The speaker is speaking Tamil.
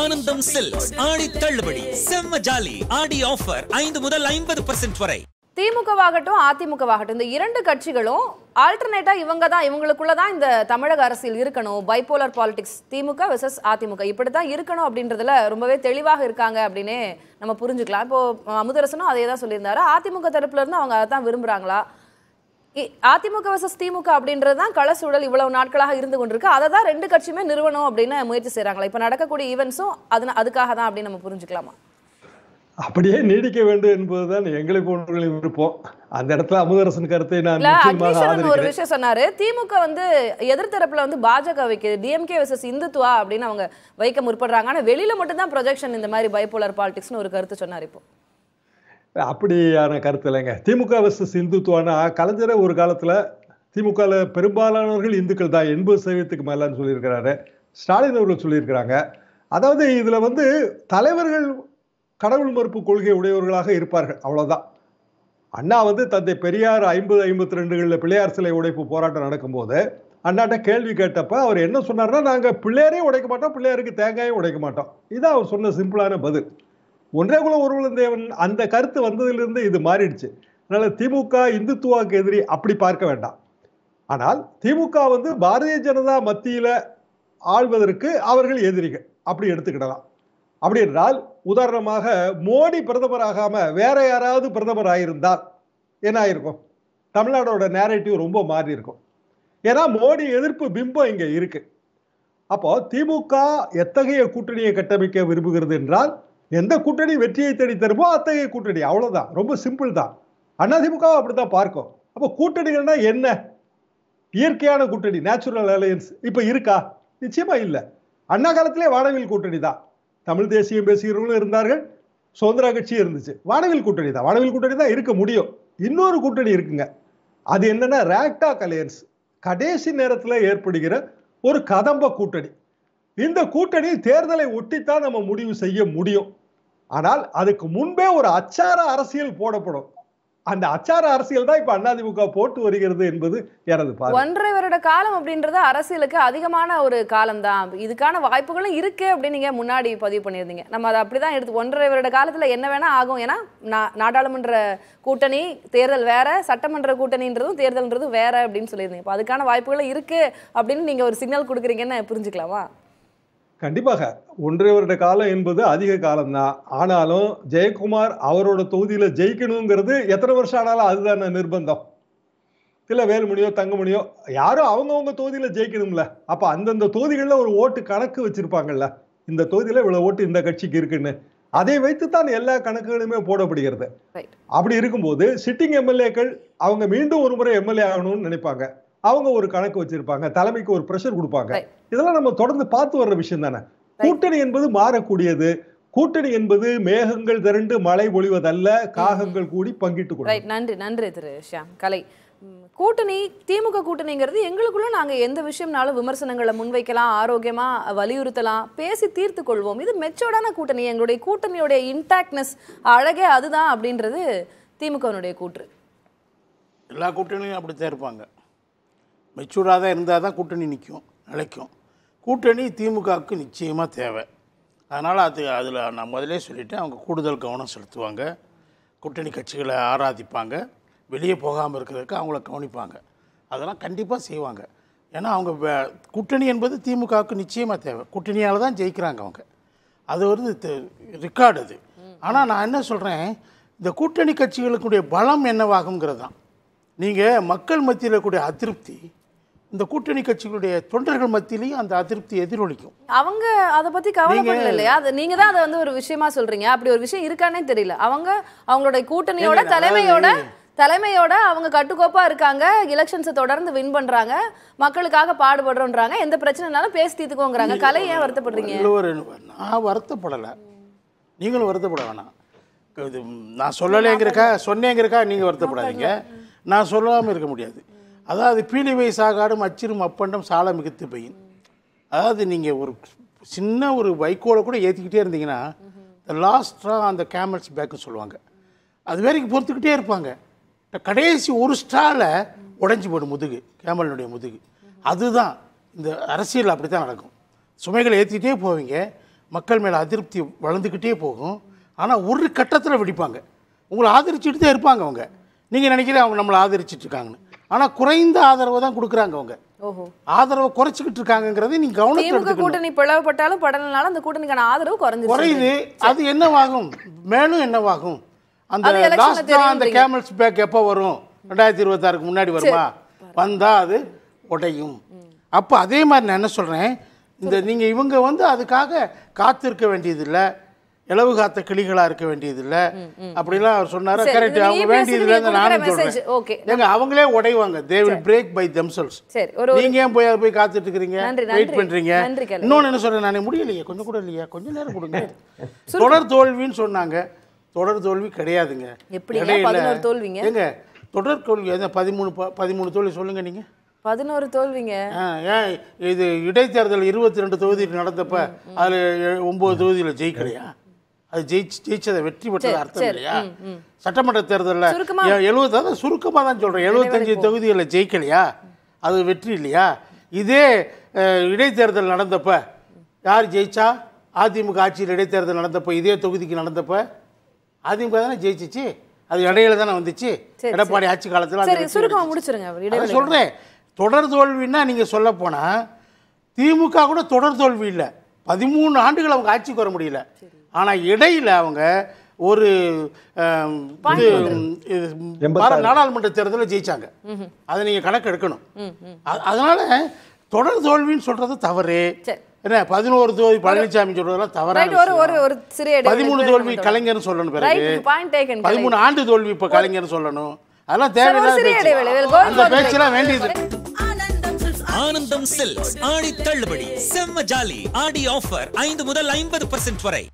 ஆனந்தம் சில்க்ஸ் ஆடி தள்ளுபடி செம்ம ஜாலி ஆடி ஆஃபர் ஐந்து முதல் ஐம்பது பர்சன்ட் வரை திமுகவாகட்டும் அதிமுகவாகட்டும் இந்த இரண்டு கட்சிகளும் ஆல்டர்னேட்டா இவங்க தான் இவங்களுக்குள்ள தான் இந்த தமிழக அரசியல் இருக்கணும் bipolar politics DMK versus AIADMK இப்படித்தான் இருக்கணும் அப்படின்றதுல ரொம்பவே தெளிவாக இருக்காங்க அப்படின்னே நம்ம புரிஞ்சுக்கலாம் இப்போ அமுதரசனும் அதே தான் சொல்லியிருந்தாரு அதிமுக தரப்புல இருந்து அவங்க அதை தான் விரும்புறாங்களா அதிமுக வசஸ் திமுக அப்படின்றது தான் கள சூழல் இவ்வளவு நாட்களாக இருந்து கொண்டிருக்கு அதை தான் ரெண்டு கட்சியுமே நிறுவனம் அப்படின்னு முயற்சி செய்கிறாங்களா இப்போ நடக்கக்கூடிய ஈவெண்ட்ஸும் அது அதுக்காக தான் அப்படின்னு நம்ம புரிஞ்சுக்கலாமா அப்படியே நீடிக்க வேண்டும் என்பதுதான் எங்களை போன்றவர்களின் விருப்பம் அந்த இடத்துல அமுதரசன் கருத்தை நான் ஒரு விஷயம் சொன்னாரு திமுக வந்து எதிர்த்தரப்புல வந்து பாஜக வைக்கிறது டிஎம்கே வர்சஸ் இந்துத்துவா அப்படின்னு அவங்க வைக்க முற்படுறாங்க ஆனா வெளியில மட்டும்தான் ப்ரொஜெக்ஷன் இந்த மாதிரி பைபோலர் பாலிடிக்ஸ்னு ஒரு கருத்து சொன்னார் இப்போ அப்படியான கருத்து இல்லைங்க திமுக வர்சஸ் இந்துத்துவானா கலைஞரை ஒரு காலத்தில் திமுகவில் பெரும்பாலானவர்கள் இந்துக்கள் தான் எண்பது சதவீதத்துக்கு மேலான்னு சொல்லியிருக்கிறாரு ஸ்டாலின் அவர்கள் சொல்லியிருக்கிறாங்க அதாவது இதில் வந்து தலைவர்கள் கடவுள் மறுப்பு கொள்கை உடையவர்களாக இருப்பார்கள் அவ்வளோதான் அண்ணா வந்து தந்தை பெரியார் ஐம்பது ஐம்பத்தி ரெண்டுகளில் பிள்ளையார் சிலை உடைப்பு போராட்டம் நடக்கும்போது அண்ணாட்ட கேள்வி கேட்டப்ப அவர் என்ன சொன்னார்னா நாங்கள் பிள்ளையாரையும் உடைக்க மாட்டோம் பிள்ளையாருக்கு தேங்காயும் உடைக்க மாட்டோம் இதான் அவர் சொன்ன சிம்பிளான பதில் ஒன்றே குல ஒருவன் தேவன் அந்த கருத்து வந்ததிலிருந்து இது மாறிடுச்சு அதனால திமுக இந்துத்துவாக்கு எதிரி அப்படி பார்க்க வேண்டாம் ஆனால் திமுக வந்து பாரதிய ஜனதா மத்தியில ஆள்வதற்கு அவர்கள் எதிரிகள் அப்படி எடுத்துக்கிடலாம் அப்படி என்றால் உதாரணமாக மோடி பிரதமர் ஆகாம வேற யாராவது பிரதமர் ஆயிருந்தால் என்ன ஆயிருக்கும் தமிழ்நாடோட நேரட்டிவ் ரொம்ப மாறி இருக்கும் ஏன்னா மோடி எதிர்ப்பு பிம்பம் இங்க இருக்கு அப்போ திமுக எத்தகைய கூட்டணியை கட்டமைக்க விரும்புகிறது என்றால் எந்த கூட்டணி வெற்றியை தேடி தருமோ அத்தகைய கூட்டணி அவ்வளவுதான் ரொம்ப சிம்பிள் தான் அதிமுக அப்படிதான் பார்க்கும் அப்போ கூட்டணிகள்னா என்ன இயற்கையான கூட்டணி நேச்சுரல் அலையன்ஸ் இப்போ இருக்கா நிச்சயமா இல்லை அண்ணா காலத்திலே வானவில் கூட்டணி தான் தமிழ் தேசியம் பேசுகிறவங்களும் இருந்தார்கள் சுதந்திர கட்சி இருந்துச்சு வானவில் கூட்டணி தான் வானவில் கூட்டணி தான் இருக்க முடியும் இன்னொரு கூட்டணி இருக்குங்க அது என்னன்னா ரேக்டாக் அலையன்ஸ் கடைசி நேரத்தில் ஏற்படுகிற ஒரு கதம்ப கூட்டணி இந்த கூட்டணி தேர்தலை ஒட்டித்தான் நம்ம முடிவு செய்ய முடியும் ஆனால் அதுக்கு முன்பே ஒரு அச்சார அரசியல் போடப்படும் அந்த அச்சார அரசியல் தான் இப்ப திமுக போட்டு வருகிறது என்பது எனது ஒன்றரை வருட காலம் அப்படின்றது அரசியலுக்கு அதிகமான ஒரு காலம் தான் இதுக்கான வாய்ப்புகளும் இருக்கு அப்படின்னு நீங்க முன்னாடி பதிவு பண்ணியிருந்தீங்க நம்ம அதை அப்படிதான் எடுத்து ஒன்றரை வருட காலத்துல என்ன வேணா ஆகும் ஏன்னா நாடாளுமன்ற கூட்டணி தேர்தல் வேற சட்டமன்ற கூட்டணின்றதும் தேர்தல்ன்றதும் வேற அப்படின்னு சொல்லியிருந்தீங்க இப்போ அதுக்கான வாய்ப்புகளும் இருக்கு அப்படின்னு நீங்க ஒரு சிக்னல் கொடுக்குறீங்கன்னு புரிஞ்சுக்கலாமா கண்டிப்பாக ஒன்றே வருட காலம் என்பது அதிக காலம்தான் ஆனாலும் ஜெயக்குமார் அவரோட தொகுதியில ஜெயிக்கணுங்கிறது எத்தனை வருஷம் ஆனாலும் அதுதான் நிர்பந்தம் இல்லை வேலுமணியோ தங்கமணியோ யாரும் அவங்கவுங்க தொகுதியில ஜெயிக்கணும்ல அப்ப அந்தந்த தொகுதிகளில் ஒரு ஓட்டு கணக்கு வச்சிருப்பாங்கல்ல இந்த தொகுதியில இவ்வளவு ஓட்டு இந்த கட்சிக்கு இருக்குன்னு அதை வைத்து தான் எல்லா கணக்குகளுமே போடப்படுகிறது அப்படி இருக்கும்போது சிட்டிங் எம்எல்ஏக்கள் அவங்க மீண்டும் ஒரு முறை எம்எல்ஏ ஆகணும்னு நினைப்பாங்க அவங்க ஒரு கணக்கு வச்சிருப்பாங்க தலைமைக்கு ஒரு ப்ரெஷர் கொடுப்பாங்க இதெல்லாம் நம்ம தொடர்ந்து பார்த்து வர்ற விஷயம் தானே கூட்டணி என்பது மாறக்கூடியது கூட்டணி என்பது மேகங்கள் திரண்டு மழை பொழிவதல்ல காகங்கள் கூடி பங்கிட்டு நன்றி நன்றி திரு ஷியாம் கலை கூட்டணி திமுக கூட்டணிங்கிறது எங்களுக்குள்ள நாங்க எந்த விஷயம்னாலும் விமர்சனங்களை முன்வைக்கலாம் ஆரோக்கியமா வலியுறுத்தலாம் பேசி தீர்த்து கொள்வோம் இது மெச்சோர்டான கூட்டணி எங்களுடைய கூட்டணியுடைய இன்டாக்ட்னஸ் அழகே அதுதான் அப்படின்றது திமுகவினுடைய கூற்று எல்லா கூட்டணியும் அப்படித்தான் இருப்பாங்க மெச்சூராக தான் இருந்தால் தான் கூட்டணி நிற்கும் நிலைக்கும் கூட்டணி திமுகவுக்கு நிச்சயமாக தேவை அதனால் அது அதில் நான் முதலே சொல்லிவிட்டேன் அவங்க கூடுதல் கவனம் செலுத்துவாங்க கூட்டணி கட்சிகளை ஆராதிப்பாங்க வெளியே போகாமல் இருக்கிறதுக்கு அவங்கள கவனிப்பாங்க அதெல்லாம் கண்டிப்பாக செய்வாங்க ஏன்னா அவங்க கூட்டணி என்பது திமுகவுக்கு நிச்சயமாக தேவை கூட்டணியால் தான் ஜெயிக்கிறாங்க அவங்க அது வந்து ரெக்கார்டு அது ஆனால் நான் என்ன சொல்கிறேன் இந்த கூட்டணி கட்சிகளுக்குடைய பலம் என்னவாகுங்கிறது தான் நீங்கள் மக்கள் மத்தியில் கூடிய அதிருப்தி இந்த கூட்டணி கட்சிகளுடைய தொண்டர்கள் மத்தியிலையும் அந்த அதிருப்தி எதிரொலிக்கும் அவங்க அதை பத்தி கவலைப்படல இல்லையா நீங்க தான் அதை வந்து ஒரு விஷயமா சொல்றீங்க அப்படி ஒரு விஷயம் இருக்கானே தெரியல அவங்க அவங்களுடைய கூட்டணியோட தலைமையோட தலைமையோட அவங்க கட்டுக்கோப்பா இருக்காங்க எலெக்ஷன்ஸை தொடர்ந்து வின் பண்றாங்க மக்களுக்காக பாடுபடுறோன்றாங்க எந்த பிரச்சனைனாலும் பேசி தீத்துக்கோங்கிறாங்க கலை ஏன் வருத்தப்படுறீங்க நான் வருத்தப்படலை நீங்களும் வருத்தப்பட வேணாம் நான் சொல்லலைங்கிறக்கா சொன்னேங்கிறக்கா நீங்கள் வருத்தப்படாதீங்க நான் சொல்லாமல் இருக்க முடியாது அதாவது பீலிவை சாகாடும் அச்சிரும் அப்பண்டம் சால மிகுத்து பெயின் அதாவது நீங்கள் ஒரு சின்ன ஒரு வைக்கோலை கூட ஏற்றிக்கிட்டே இருந்தீங்கன்னா த லாஸ்ட்ரா அந்த கேமல்ஸ் பேக்குன்னு சொல்லுவாங்க அது வரைக்கும் பொறுத்துக்கிட்டே இருப்பாங்க கடைசி ஒரு ஸ்டாலில் உடஞ்சி போடும் முதுகு கேமலினுடைய முதுகு அதுதான் இந்த அரசியல் அப்படி தான் நடக்கும் சுமைகளை ஏற்றிக்கிட்டே போவீங்க மக்கள் மேலே அதிருப்தி வளர்ந்துக்கிட்டே போகும் ஆனால் ஒரு கட்டத்தில் வெடிப்பாங்க உங்களை ஆதரிச்சுட்டு தான் இருப்பாங்க அவங்க நீங்கள் நினைக்கிறேன் அவங்க நம்மளை ஆதரிச்சிட்ருக்காங்கன்னு ஆனால் குறைந்த ஆதரவு தான் கொடுக்குறாங்க அவங்க ஆதரவை குறைச்சிக்கிட்டு இருக்காங்கிறது நீங்க கவனத்தை கூட்டணி பிளவுபட்டாலும் படலனாலும் அந்த கூட்டணிக்கான ஆதரவு குறைஞ்சு குறையுது அது என்னவாகும் மேலும் என்னவாகும் அந்த லாஸ்ட் அந்த கேமல்ஸ் பேக் எப்போ வரும் ரெண்டாயிரத்தி இருபத்தாறுக்கு முன்னாடி வருமா வந்தால் அது உடையும் அப்போ அதே மாதிரி நான் என்ன சொல்கிறேன் இந்த நீங்கள் இவங்க வந்து அதுக்காக காத்திருக்க வேண்டியதில்லை இளவு காத்த கிளிகளாக இருக்க வேண்டியதில்லை அப்படிலாம் அவர் சொன்னார் கரெக்ட் அவங்க வேண்டியதில்லைன்னு நானும் சொல்கிறேன் ஏங்க அவங்களே உடைவாங்க they will break by themselves நீங்கள் ஏன் போய் அதை போய் காத்துட்டு இருக்கிறீங்க வெயிட் பண்ணுறீங்க இன்னொன்று என்ன சொல்கிறேன் நானே முடியலையே கொஞ்சம் கூட இல்லையா கொஞ்சம் நேரம் கொடுங்க தொடர் தோல்வின்னு சொன்னாங்க தொடர் தோல்வி கிடையாதுங்க எப்படி தோல்விங்க ஏங்க தொடர் தோல்வி பதிமூணு பதிமூணு தோல்வி சொல்லுங்கள் நீங்கள் பதினோரு தோல்விங்க ஏன் இது இடைத்தேர்தல் இருபத்தி ரெண்டு தொகுதி நடந்தப்ப அதில் ஒன்பது தொகுதியில ஜெயிக்கலையா அது ஜெயிச்சு ஜெயிச்சதை வெற்றி பெற்றது அர்த்தம் இல்லையா சட்டமன்ற தேர்தலில் எழுபதாவது சுருக்கமாக தான் சொல்கிறேன் எழுபத்தஞ்சு தொகுதிகளில் ஜெயிக்கலையா அது வெற்றி இல்லையா இதே இடைத்தேர்தல் நடந்தப்ப யார் ஜெயிச்சா அதிமுக ஆட்சியில் இடைத்தேர்தல் நடந்தப்போ இதே தொகுதிக்கு நடந்தப்ப அதிமுக தானே ஜெயிச்சிச்சு அது இடையில தானே வந்துச்சு எடப்பாடி ஆட்சி காலத்தில் சொல்கிறேன் தொடர் தோல்வின்னா நீங்கள் சொல்ல போனால் திமுக கூட தொடர் தோல்வி இல்லை பதிமூணு ஆண்டுகள் அவங்க ஆட்சிக்கு வர முடியல ஆனால் இடையில் அவங்க ஒரு நாடாளுமன்ற தேர்தலில் ஜெயிச்சாங்க அதை நீங்கள் கணக்கு எடுக்கணும் அதனால தொடர் தோல்வின்னு சொல்றது தவறு என்ன பதினோரு தோல்வி பழனிசாமி சொல்றதெல்லாம் தவறான பதிமூணு தோல்வி கலைஞர்னு சொல்லணும் பிறகு பதிமூணு ஆண்டு தோல்வி இப்போ கலைஞர்னு சொல்லணும் அதெல்லாம் தேவையில்லாத பேச்சு அந்த பேச்செல்லாம் வேண்டியது ஆனந்தம் சில்க்ஸ் ஆடி தள்ளுபடி செம்ம ஜாலி ஆடி ஆஃபர் ஐந்து முதல் ஐம்பது பர்சன்ட் வரை